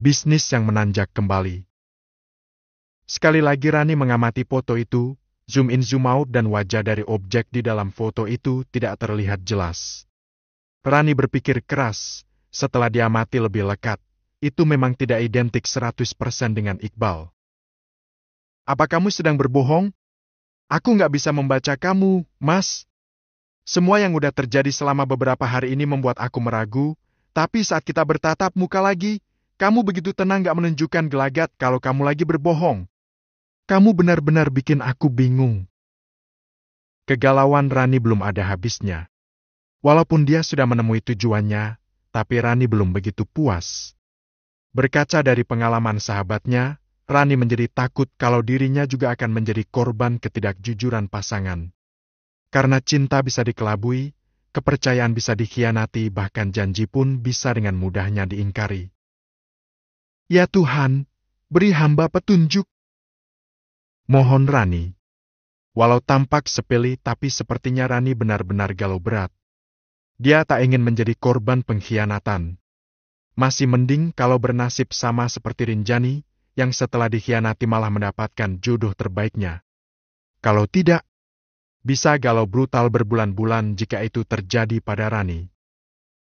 bisnis yang menanjak kembali. Sekali lagi Rani mengamati foto itu, zoom in zoom out dan wajah dari objek di dalam foto itu tidak terlihat jelas. Rani berpikir keras, setelah diamati lebih lekat, itu memang tidak identik 100% dengan Iqbal. Apa kamu sedang berbohong? Aku nggak bisa membaca kamu, Mas. Semua yang udah terjadi selama beberapa hari ini membuat aku meragu, tapi saat kita bertatap muka lagi, kamu begitu tenang gak menunjukkan gelagat kalau kamu lagi berbohong. Kamu benar-benar bikin aku bingung. Kegalauan Rani belum ada habisnya. Walaupun dia sudah menemui tujuannya, tapi Rani belum begitu puas. Berkaca dari pengalaman sahabatnya, Rani menjadi takut kalau dirinya juga akan menjadi korban ketidakjujuran pasangan. Karena cinta bisa dikelabui, kepercayaan bisa dikhianati bahkan janji pun bisa dengan mudahnya diingkari. Ya Tuhan, beri hamba petunjuk. Mohon Rani. Walau tampak sepele tapi sepertinya Rani benar-benar galau berat. Dia tak ingin menjadi korban pengkhianatan. Masih mending kalau bernasib sama seperti Rinjani, yang setelah dikhianati malah mendapatkan jodoh terbaiknya. Kalau tidak, bisa galau brutal berbulan-bulan jika itu terjadi pada Rani.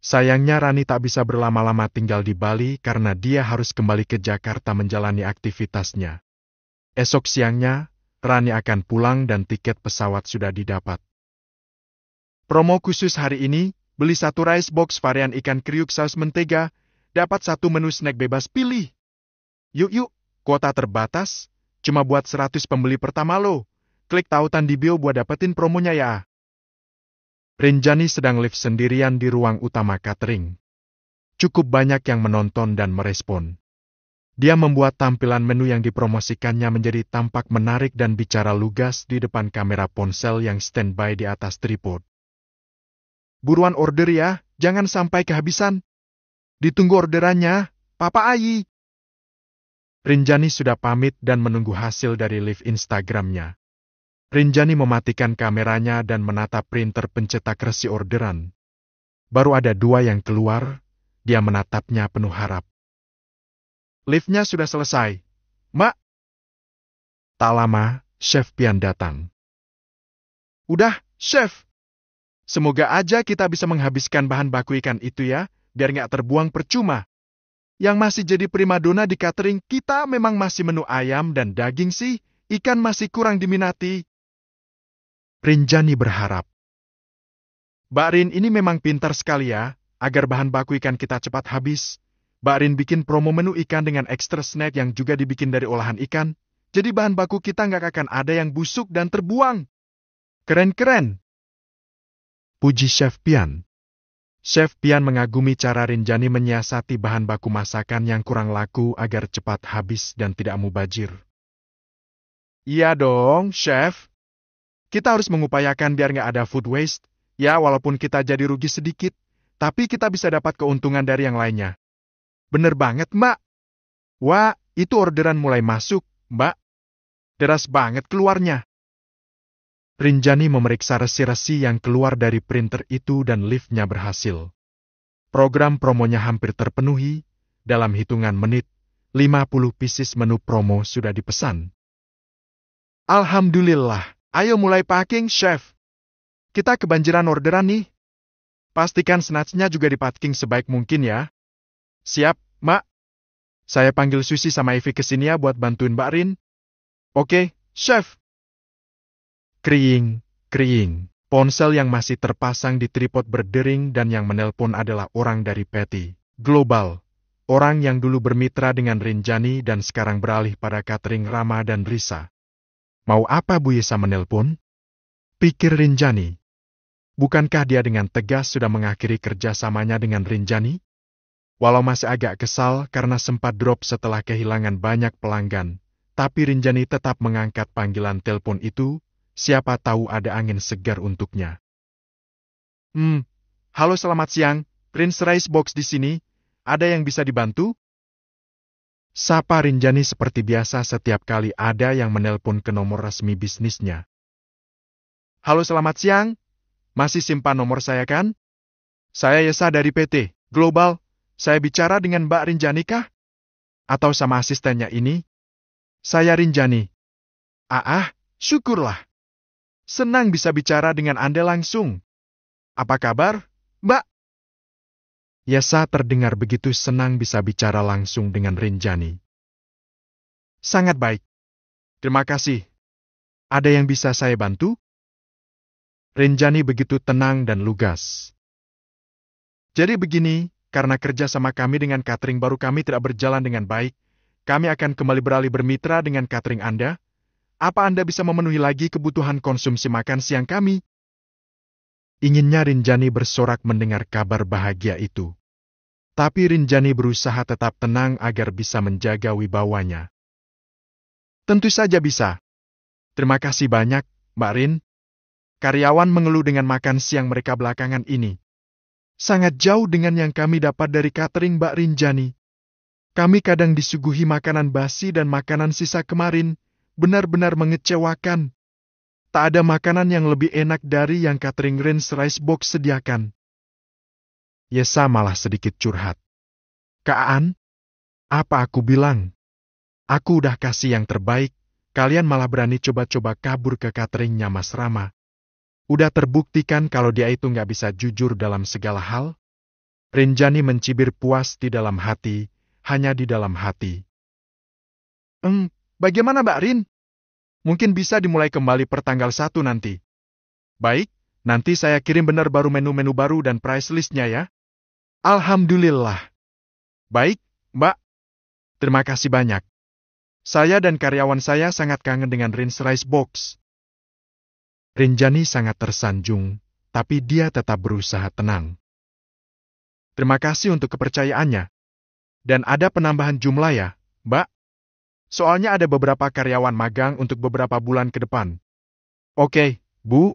Sayangnya Rani tak bisa berlama-lama tinggal di Bali karena dia harus kembali ke Jakarta menjalani aktivitasnya. Esok siangnya, Rani akan pulang dan tiket pesawat sudah didapat. Promo khusus hari ini, beli satu rice box varian ikan kriuk saus mentega, dapat satu menu snack bebas pilih. Yuk yuk, kuota terbatas, cuma buat 100 pembeli pertama lo. Klik tautan di bio buat dapetin promonya ya. Rinjani sedang live sendirian di ruang utama catering. Cukup banyak yang menonton dan merespon. Dia membuat tampilan menu yang dipromosikannya menjadi tampak menarik dan bicara lugas di depan kamera ponsel yang standby di atas tripod. Buruan order ya, jangan sampai kehabisan. Ditunggu orderannya, Papa Ayi. Rinjani sudah pamit dan menunggu hasil dari live Instagramnya. Rinjani mematikan kameranya dan menatap printer pencetak resi orderan. Baru ada dua yang keluar, dia menatapnya penuh harap. Liftnya sudah selesai. Mak! Tak lama, Chef Pian datang. Udah, Chef! Semoga aja kita bisa menghabiskan bahan baku ikan itu ya, biar nggak terbuang percuma. Yang masih jadi primadona di catering kita memang masih menu ayam dan daging sih, ikan masih kurang diminati. Rinjani berharap. Mbak Rin ini memang pintar sekali ya, agar bahan baku ikan kita cepat habis. Mbak Rin bikin promo menu ikan dengan extra snack yang juga dibikin dari olahan ikan, jadi bahan baku kita nggak akan ada yang busuk dan terbuang. Keren-keren! Puji Chef Pian. Chef Pian mengagumi cara Rinjani menyiasati bahan baku masakan yang kurang laku agar cepat habis dan tidak mubajir. Iya dong, Chef. Kita harus mengupayakan biar nggak ada food waste, ya walaupun kita jadi rugi sedikit, tapi kita bisa dapat keuntungan dari yang lainnya. Bener banget, Mbak. Wah, itu orderan mulai masuk, Mbak. Deras banget keluarnya. Rinjani memeriksa resi-resi yang keluar dari printer itu dan liftnya berhasil. Program promonya hampir terpenuhi, dalam hitungan menit, 50 pieces menu promo sudah dipesan. Alhamdulillah. Ayo mulai packing, chef. Kita kebanjiran orderan nih. Pastikan snatch-nya juga dipacking sebaik mungkin ya. Siap, Mak. Saya panggil Susi sama Evi sini ya buat bantuin Mbak Rin. Oke, chef. Kriing, kriing. Ponsel yang masih terpasang di tripod berdering dan yang menelpon adalah orang dari Patty. Global. Orang yang dulu bermitra dengan Rinjani dan sekarang beralih pada catering Rama dan Risa. Mau apa Bu Yesa menelpon? Pikir Rinjani. Bukankah dia dengan tegas sudah mengakhiri kerjasamanya dengan Rinjani? Walau masih agak kesal karena sempat drop setelah kehilangan banyak pelanggan, tapi Rinjani tetap mengangkat panggilan telepon itu, siapa tahu ada angin segar untuknya. Hmm, halo selamat siang, Prince Rice Box di sini, ada yang bisa dibantu? Sapa Rinjani seperti biasa setiap kali ada yang menelpon ke nomor resmi bisnisnya. Halo selamat siang, masih simpan nomor saya kan? Saya Yesa dari PT Global, saya bicara dengan Mbak Rinjani kah? Atau sama asistennya ini? Saya Rinjani. Ah, ah syukurlah. Senang bisa bicara dengan Anda langsung. Apa kabar, Mbak? Yasa terdengar begitu senang bisa bicara langsung dengan Rinjani. Sangat baik. Terima kasih. Ada yang bisa saya bantu? Rinjani begitu tenang dan lugas. Jadi begini, karena kerja sama kami dengan catering baru kami tidak berjalan dengan baik, kami akan kembali beralih bermitra dengan catering Anda. Apa Anda bisa memenuhi lagi kebutuhan konsumsi makan siang kami? Inginnya Rinjani bersorak mendengar kabar bahagia itu. Tapi Rinjani berusaha tetap tenang agar bisa menjaga wibawanya. Tentu saja bisa. Terima kasih banyak, Mbak Rin. Karyawan mengeluh dengan makan siang mereka belakangan ini. Sangat jauh dengan yang kami dapat dari catering Mbak Rinjani. Kami kadang disuguhi makanan basi dan makanan sisa kemarin, benar-benar mengecewakan. Tak ada makanan yang lebih enak dari yang catering Rin's Rice Box sediakan. Yesa malah sedikit curhat. Kaan, apa aku bilang? Aku udah kasih yang terbaik, kalian malah berani coba-coba kabur ke cateringnya Mas Rama. Udah terbuktikan kalau dia itu nggak bisa jujur dalam segala hal? Rinjani mencibir puas di dalam hati, hanya di dalam hati. Hmm, bagaimana Mbak Rin? Mungkin bisa dimulai kembali per tanggal 1 nanti. Baik, nanti saya kirim benar baru menu-menu baru dan price listnya ya. Alhamdulillah. Baik, Mbak. Terima kasih banyak. Saya dan karyawan saya sangat kangen dengan Rinse Rice Box. Rinjani sangat tersanjung, tapi dia tetap berusaha tenang. Terima kasih untuk kepercayaannya. Dan ada penambahan jumlah ya, Mbak? Soalnya ada beberapa karyawan magang untuk beberapa bulan ke depan. Oke, Bu.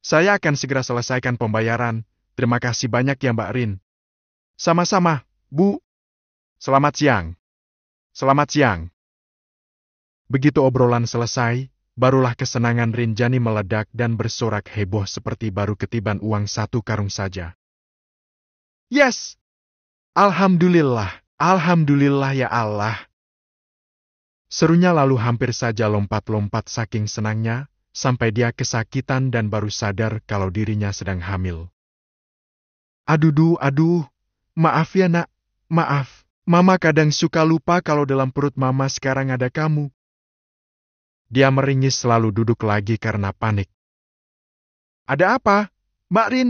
Saya akan segera selesaikan pembayaran. Terima kasih banyak ya Mbak Rin. Sama-sama, Bu. Selamat siang. Selamat siang. Begitu obrolan selesai, barulah kesenangan Rinjani meledak dan bersorak heboh seperti baru ketiban uang satu karung saja. Yes! Alhamdulillah, Alhamdulillah ya Allah. Serunya lalu hampir saja lompat-lompat saking senangnya, sampai dia kesakitan dan baru sadar kalau dirinya sedang hamil. Aduh, aduh, Maaf ya nak, maaf. Mama kadang suka lupa kalau dalam perut mama sekarang ada kamu. Dia meringis selalu duduk lagi karena panik. Ada apa? Mbak Rin,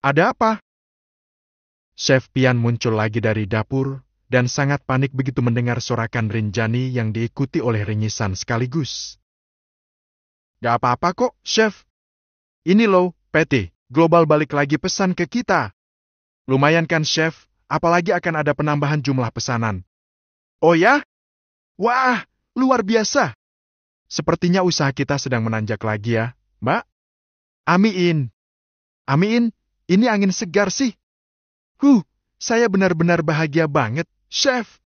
ada apa? Chef Pian muncul lagi dari dapur dan sangat panik begitu mendengar sorakan Rinjani yang diikuti oleh ringisan sekaligus. Gak apa-apa kok, Chef. Ini loh, PT. Global balik lagi pesan ke kita. Lumayan kan, Chef? Apalagi akan ada penambahan jumlah pesanan. Oh ya? Wah, luar biasa. Sepertinya usaha kita sedang menanjak lagi ya, Mbak. Amiin. Amiin, ini angin segar sih. Huh, saya benar-benar bahagia banget, Chef.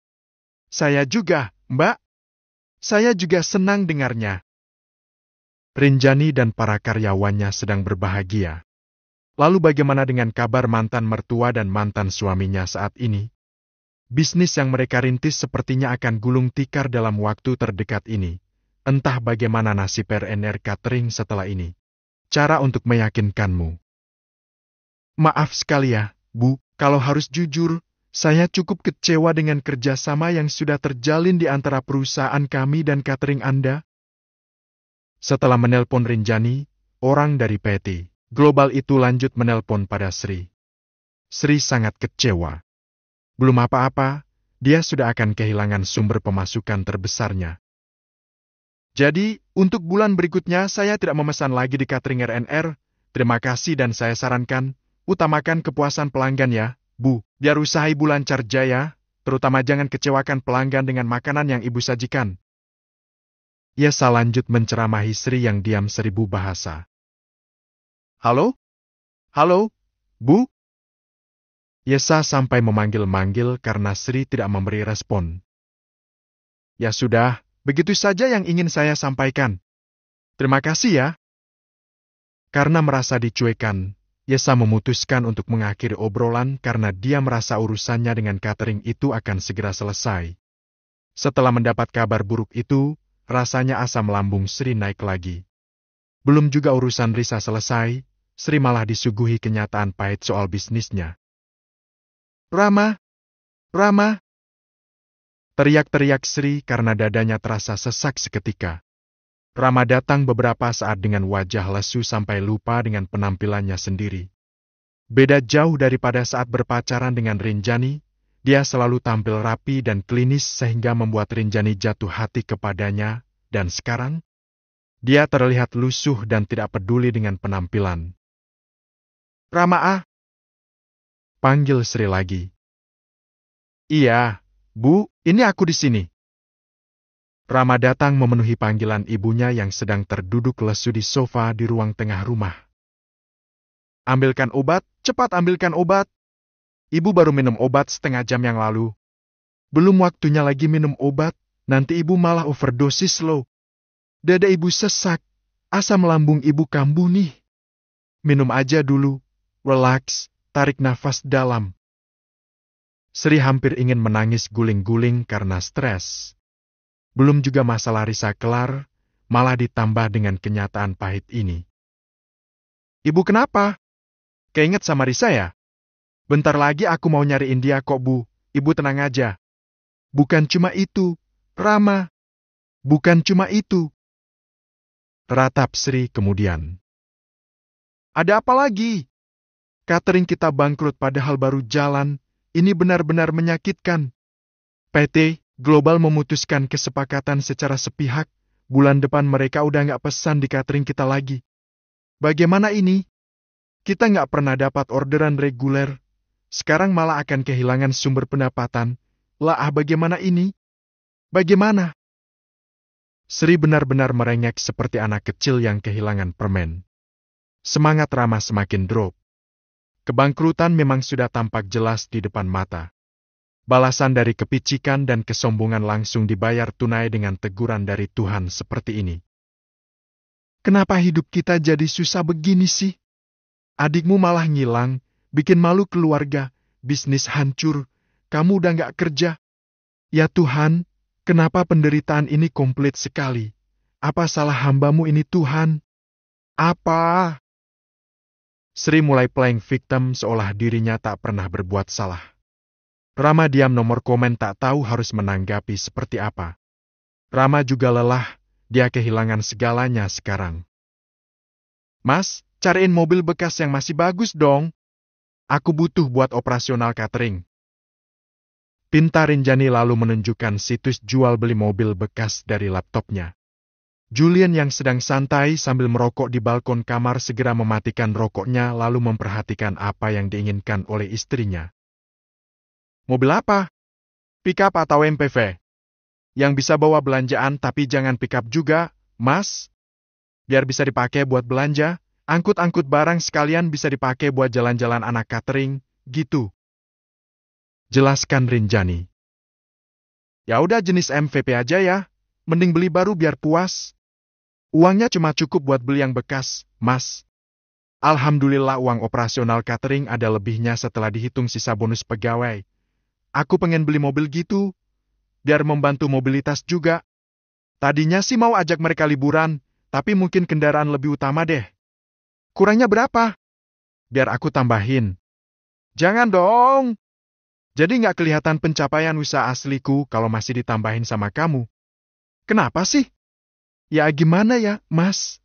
Saya juga, Mbak. Saya juga senang dengarnya. Rinjani dan para karyawannya sedang berbahagia. Lalu bagaimana dengan kabar mantan mertua dan mantan suaminya saat ini? Bisnis yang mereka rintis sepertinya akan gulung tikar dalam waktu terdekat ini. Entah bagaimana nasib RNR Catering setelah ini. Cara untuk meyakinkanmu. Maaf sekali ya, Bu, kalau harus jujur, saya cukup kecewa dengan kerjasama yang sudah terjalin di antara perusahaan kami dan catering Anda. Setelah menelpon Rinjani, orang dari PT. Global itu lanjut menelpon pada Sri. Sri sangat kecewa. Belum apa-apa, dia sudah akan kehilangan sumber pemasukan terbesarnya. Jadi, untuk bulan berikutnya saya tidak memesan lagi di catering RNR. Terima kasih dan saya sarankan, utamakan kepuasan pelanggan ya, Bu. Biar usaha Ibu lancar jaya, terutama jangan kecewakan pelanggan dengan makanan yang Ibu sajikan. Ia selanjut menceramahi Sri yang diam seribu bahasa. Halo? Halo? Bu? Yesa sampai memanggil-manggil karena Sri tidak memberi respon. Ya sudah, begitu saja yang ingin saya sampaikan. Terima kasih ya. Karena merasa dicuekan, Yesa memutuskan untuk mengakhiri obrolan karena dia merasa urusannya dengan catering itu akan segera selesai. Setelah mendapat kabar buruk itu, rasanya asam lambung Sri naik lagi. Belum juga urusan Risa selesai, Sri malah disuguhi kenyataan pahit soal bisnisnya. Rama! Rama! Teriak-teriak Sri karena dadanya terasa sesak seketika. Rama datang beberapa saat dengan wajah lesu sampai lupa dengan penampilannya sendiri. Beda jauh daripada saat berpacaran dengan Rinjani, dia selalu tampil rapi dan klinis sehingga membuat Rinjani jatuh hati kepadanya, dan sekarang, dia terlihat lusuh dan tidak peduli dengan penampilan. Rama ah. Panggil Sri lagi. Iya, Bu, ini aku di sini. Rama datang memenuhi panggilan ibunya yang sedang terduduk lesu di sofa di ruang tengah rumah. Ambilkan obat, cepat ambilkan obat. Ibu baru minum obat setengah jam yang lalu. Belum waktunya lagi minum obat, nanti ibu malah overdosis loh. Dada ibu sesak, asam lambung ibu kambuh nih. Minum aja dulu, Relax, tarik nafas dalam. Sri hampir ingin menangis guling-guling karena stres. Belum juga masalah Risa kelar, malah ditambah dengan kenyataan pahit ini. Ibu kenapa? Keinget sama Risa ya? Bentar lagi aku mau nyari India kok bu, ibu tenang aja. Bukan cuma itu, Rama. Bukan cuma itu. Ratap Sri kemudian. Ada apa lagi? catering kita bangkrut padahal baru jalan, ini benar-benar menyakitkan. PT Global memutuskan kesepakatan secara sepihak, bulan depan mereka udah nggak pesan di catering kita lagi. Bagaimana ini? Kita nggak pernah dapat orderan reguler, sekarang malah akan kehilangan sumber pendapatan. Lah ah bagaimana ini? Bagaimana? Sri benar-benar merengek seperti anak kecil yang kehilangan permen. Semangat ramah semakin drop. Kebangkrutan memang sudah tampak jelas di depan mata. Balasan dari kepicikan dan kesombongan langsung dibayar tunai dengan teguran dari Tuhan seperti ini. Kenapa hidup kita jadi susah begini sih? Adikmu malah ngilang, bikin malu keluarga, bisnis hancur, kamu udah gak kerja. Ya Tuhan, kenapa penderitaan ini komplit sekali? Apa salah hambamu ini Tuhan? Apa? Sri mulai playing victim seolah dirinya tak pernah berbuat salah. Rama diam nomor komen tak tahu harus menanggapi seperti apa. Rama juga lelah, dia kehilangan segalanya sekarang. Mas, cariin mobil bekas yang masih bagus dong. Aku butuh buat operasional catering. Pintarin Jani lalu menunjukkan situs jual beli mobil bekas dari laptopnya. Julian yang sedang santai sambil merokok di balkon kamar segera mematikan rokoknya lalu memperhatikan apa yang diinginkan oleh istrinya. Mobil apa? Pickup atau MPV? Yang bisa bawa belanjaan tapi jangan pickup juga, mas? Biar bisa dipakai buat belanja, angkut-angkut barang sekalian bisa dipakai buat jalan-jalan anak catering, gitu. Jelaskan Rinjani. Ya udah jenis MVP aja ya, mending beli baru biar puas. Uangnya cuma cukup buat beli yang bekas, mas. Alhamdulillah uang operasional catering ada lebihnya setelah dihitung sisa bonus pegawai. Aku pengen beli mobil gitu, biar membantu mobilitas juga. Tadinya sih mau ajak mereka liburan, tapi mungkin kendaraan lebih utama deh. Kurangnya berapa? Biar aku tambahin. Jangan dong! Jadi nggak kelihatan pencapaian usaha asliku kalau masih ditambahin sama kamu. Kenapa sih? Ya gimana ya, Mas?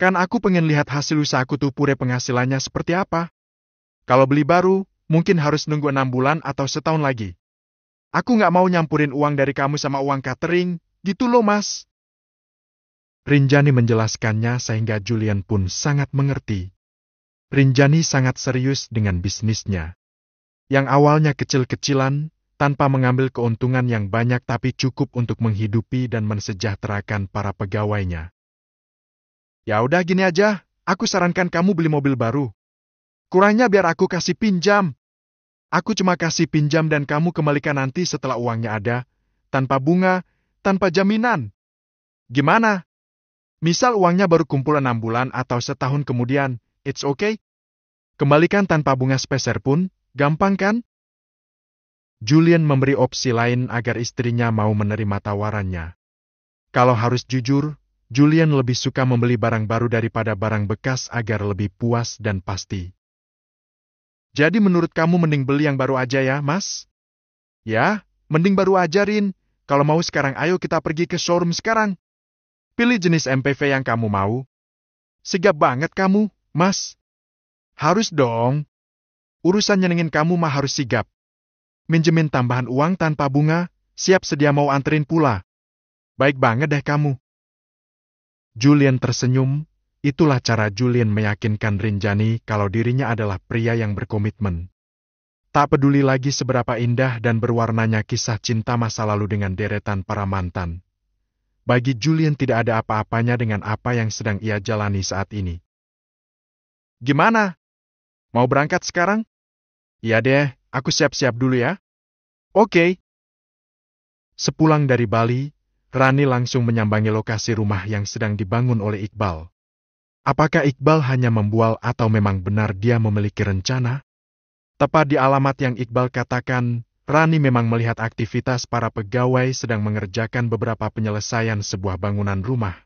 Kan aku pengen lihat hasil usahaku tuh pure penghasilannya seperti apa. Kalau beli baru, mungkin harus nunggu enam bulan atau setahun lagi. Aku nggak mau nyampurin uang dari kamu sama uang catering, gitu loh mas. Rinjani menjelaskannya sehingga Julian pun sangat mengerti. Rinjani sangat serius dengan bisnisnya. Yang awalnya kecil-kecilan, tanpa mengambil keuntungan yang banyak tapi cukup untuk menghidupi dan mensejahterakan para pegawainya. Ya udah gini aja, aku sarankan kamu beli mobil baru. Kurangnya biar aku kasih pinjam. Aku cuma kasih pinjam dan kamu kembalikan nanti setelah uangnya ada, tanpa bunga, tanpa jaminan. Gimana? Misal uangnya baru kumpul enam bulan atau setahun kemudian, it's okay? Kembalikan tanpa bunga speser pun, gampang kan? Julian memberi opsi lain agar istrinya mau menerima tawarannya. Kalau harus jujur, Julian lebih suka membeli barang baru daripada barang bekas agar lebih puas dan pasti. Jadi menurut kamu mending beli yang baru aja ya, Mas? Ya, mending baru ajarin. Kalau mau sekarang ayo kita pergi ke showroom sekarang. Pilih jenis MPV yang kamu mau. Sigap banget kamu, Mas. Harus dong. Urusan nyenengin kamu mah harus sigap minjemin tambahan uang tanpa bunga, siap sedia mau anterin pula. Baik banget deh kamu. Julian tersenyum, itulah cara Julian meyakinkan Rinjani kalau dirinya adalah pria yang berkomitmen. Tak peduli lagi seberapa indah dan berwarnanya kisah cinta masa lalu dengan deretan para mantan. Bagi Julian tidak ada apa-apanya dengan apa yang sedang ia jalani saat ini. Gimana? Mau berangkat sekarang? Iya deh, Aku siap-siap dulu ya. Oke. Okay. Sepulang dari Bali, Rani langsung menyambangi lokasi rumah yang sedang dibangun oleh Iqbal. Apakah Iqbal hanya membual atau memang benar dia memiliki rencana? Tepat di alamat yang Iqbal katakan, Rani memang melihat aktivitas para pegawai sedang mengerjakan beberapa penyelesaian sebuah bangunan rumah.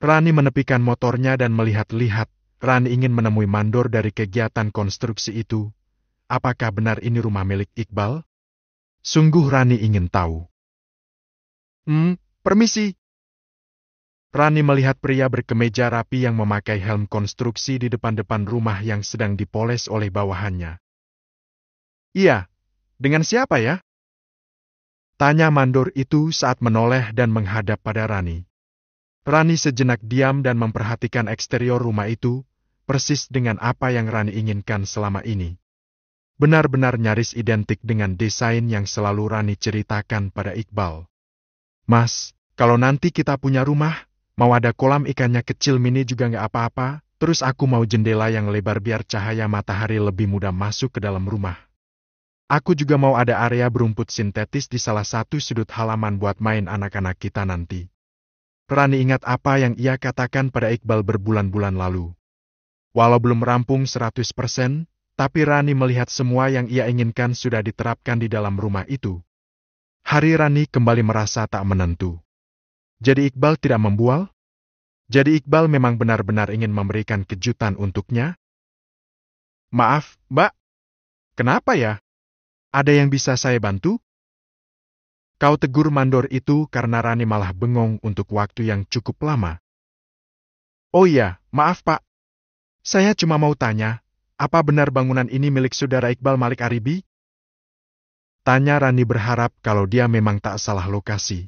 Rani menepikan motornya dan melihat-lihat. Rani ingin menemui mandor dari kegiatan konstruksi itu, apakah benar ini rumah milik Iqbal? Sungguh Rani ingin tahu. Hmm, permisi. Rani melihat pria berkemeja rapi yang memakai helm konstruksi di depan-depan rumah yang sedang dipoles oleh bawahannya. Iya, dengan siapa ya? Tanya mandor itu saat menoleh dan menghadap pada Rani. Rani sejenak diam dan memperhatikan eksterior rumah itu, persis dengan apa yang Rani inginkan selama ini benar-benar nyaris identik dengan desain yang selalu Rani ceritakan pada Iqbal. Mas, kalau nanti kita punya rumah, mau ada kolam ikannya kecil mini juga nggak apa-apa, terus aku mau jendela yang lebar biar cahaya matahari lebih mudah masuk ke dalam rumah. Aku juga mau ada area berumput sintetis di salah satu sudut halaman buat main anak-anak kita nanti. Rani ingat apa yang ia katakan pada Iqbal berbulan-bulan lalu. Walau belum rampung 100%, tapi Rani melihat semua yang ia inginkan sudah diterapkan di dalam rumah itu. Hari Rani kembali merasa tak menentu. Jadi Iqbal tidak membual? Jadi Iqbal memang benar-benar ingin memberikan kejutan untuknya? Maaf, Mbak. Kenapa ya? Ada yang bisa saya bantu? Kau tegur mandor itu karena Rani malah bengong untuk waktu yang cukup lama. Oh iya, maaf Pak. Saya cuma mau tanya, apa benar bangunan ini milik saudara Iqbal Malik Aribi? Tanya Rani berharap kalau dia memang tak salah lokasi.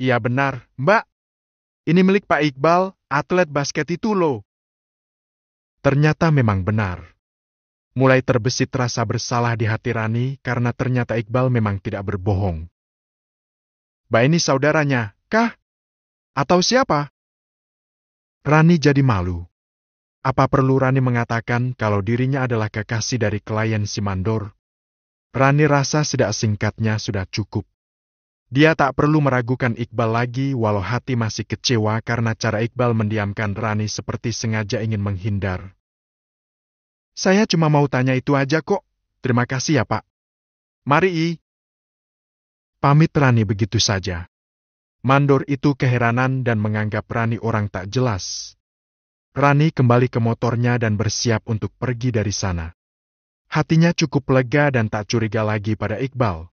Iya benar, Mbak. Ini milik Pak Iqbal, atlet basket itu loh. Ternyata memang benar. Mulai terbesit rasa bersalah di hati Rani karena ternyata Iqbal memang tidak berbohong. Mbak ini saudaranya, kah? Atau siapa? Rani jadi malu. Apa perlu Rani mengatakan kalau dirinya adalah kekasih dari klien Simandor? Rani rasa sedak singkatnya sudah cukup. Dia tak perlu meragukan Iqbal lagi walau hati masih kecewa karena cara Iqbal mendiamkan Rani seperti sengaja ingin menghindar. Saya cuma mau tanya itu aja kok. Terima kasih ya Pak. Mari I. Pamit Rani begitu saja. Mandor itu keheranan dan menganggap Rani orang tak jelas. Rani kembali ke motornya dan bersiap untuk pergi dari sana. Hatinya cukup lega dan tak curiga lagi pada Iqbal.